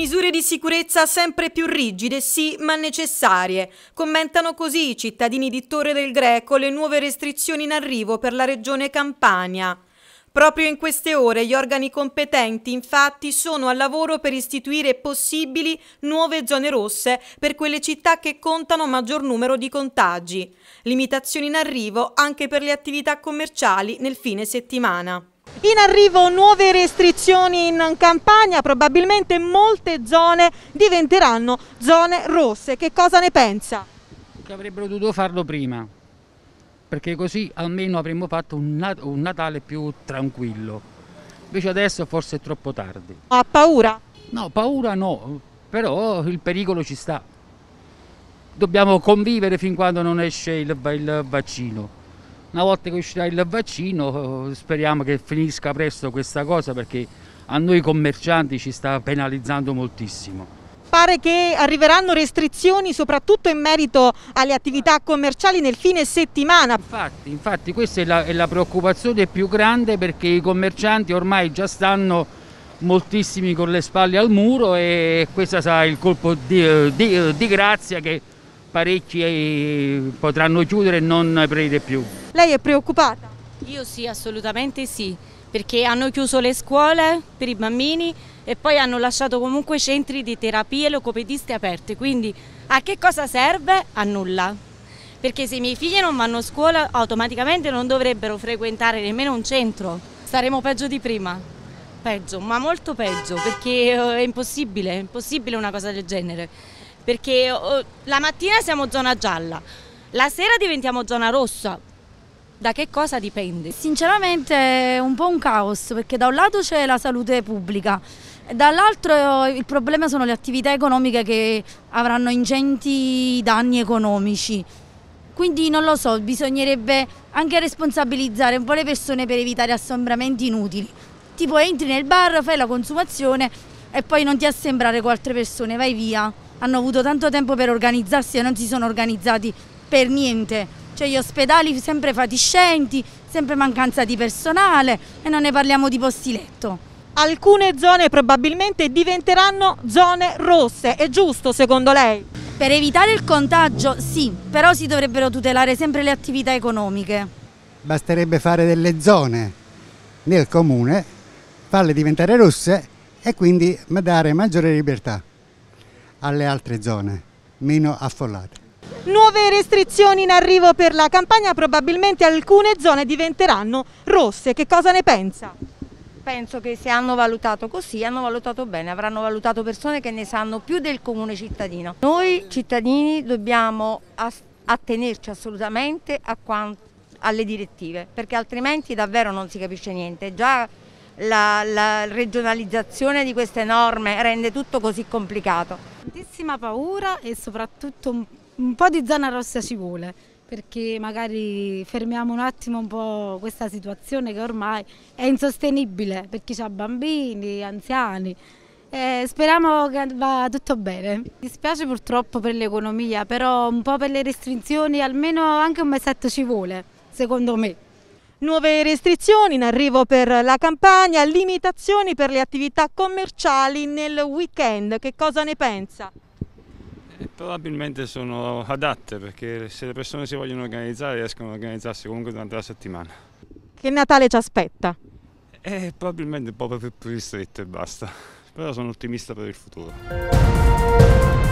Misure di sicurezza sempre più rigide, sì, ma necessarie. Commentano così i cittadini di Torre del Greco le nuove restrizioni in arrivo per la regione Campania. Proprio in queste ore gli organi competenti infatti sono al lavoro per istituire possibili nuove zone rosse per quelle città che contano maggior numero di contagi. Limitazioni in arrivo anche per le attività commerciali nel fine settimana. In arrivo nuove restrizioni in Campania, probabilmente molte zone diventeranno zone rosse. Che cosa ne pensa? Che avrebbero dovuto farlo prima, perché così almeno avremmo fatto un, nat un Natale più tranquillo. Invece adesso forse è troppo tardi. Ha paura? No, paura no, però il pericolo ci sta. Dobbiamo convivere fin quando non esce il, il vaccino. Una volta che uscirà il vaccino speriamo che finisca presto questa cosa perché a noi commercianti ci sta penalizzando moltissimo pare che arriveranno restrizioni soprattutto in merito alle attività commerciali nel fine settimana. Infatti, infatti questa è la, è la, preoccupazione più grande perché i commercianti ormai già stanno moltissimi con le spalle al muro e questo sarà il colpo di, di, di grazia che parecchi eh, potranno chiudere e non aprire più. Lei è preoccupata? Io sì, assolutamente sì, perché hanno chiuso le scuole per i bambini e poi hanno lasciato comunque centri di terapie logopediste aperte, quindi a che cosa serve? A nulla. Perché se i miei figli non vanno a scuola automaticamente non dovrebbero frequentare nemmeno un centro. Staremo peggio di prima. Peggio, ma molto peggio, perché eh, è impossibile, è impossibile una cosa del genere. Perché oh, la mattina siamo zona gialla, la sera diventiamo zona rossa, da che cosa dipende? Sinceramente è un po' un caos perché da un lato c'è la salute pubblica, dall'altro il problema sono le attività economiche che avranno ingenti danni economici. Quindi non lo so, bisognerebbe anche responsabilizzare un po' le persone per evitare assembramenti inutili. Tipo entri nel bar, fai la consumazione e poi non ti assembrare con altre persone, vai via. Hanno avuto tanto tempo per organizzarsi e non si sono organizzati per niente cioè gli ospedali sempre fatiscenti, sempre mancanza di personale e non ne parliamo di posti letto. Alcune zone probabilmente diventeranno zone rosse, è giusto secondo lei? Per evitare il contagio sì, però si dovrebbero tutelare sempre le attività economiche. Basterebbe fare delle zone nel comune, farle diventare rosse e quindi dare maggiore libertà alle altre zone meno affollate. Nuove restrizioni in arrivo per la campagna, probabilmente alcune zone diventeranno rosse. Che cosa ne pensa? Penso che se hanno valutato così, hanno valutato bene, avranno valutato persone che ne sanno più del comune cittadino. Noi cittadini dobbiamo attenerci assolutamente alle direttive, perché altrimenti davvero non si capisce niente. Già la, la, regionalizzazione di queste norme rende tutto così complicato. Tantissima paura e soprattutto un un po' di zona rossa ci vuole perché magari fermiamo un attimo un po' questa situazione che ormai è insostenibile per chi ha bambini, anziani. Eh, speriamo che va tutto bene. Mi dispiace purtroppo per l'economia, però un po' per le restrizioni almeno anche un mesetto ci vuole, secondo me. Nuove restrizioni in arrivo per la campagna, limitazioni per le attività commerciali nel weekend. Che cosa ne pensa? probabilmente sono adatte perché se le persone si vogliono organizzare riescono a organizzarsi comunque durante la settimana. Che Natale ci aspetta? Eh, probabilmente un po' più, più ristretto e basta, però sono ottimista per il futuro.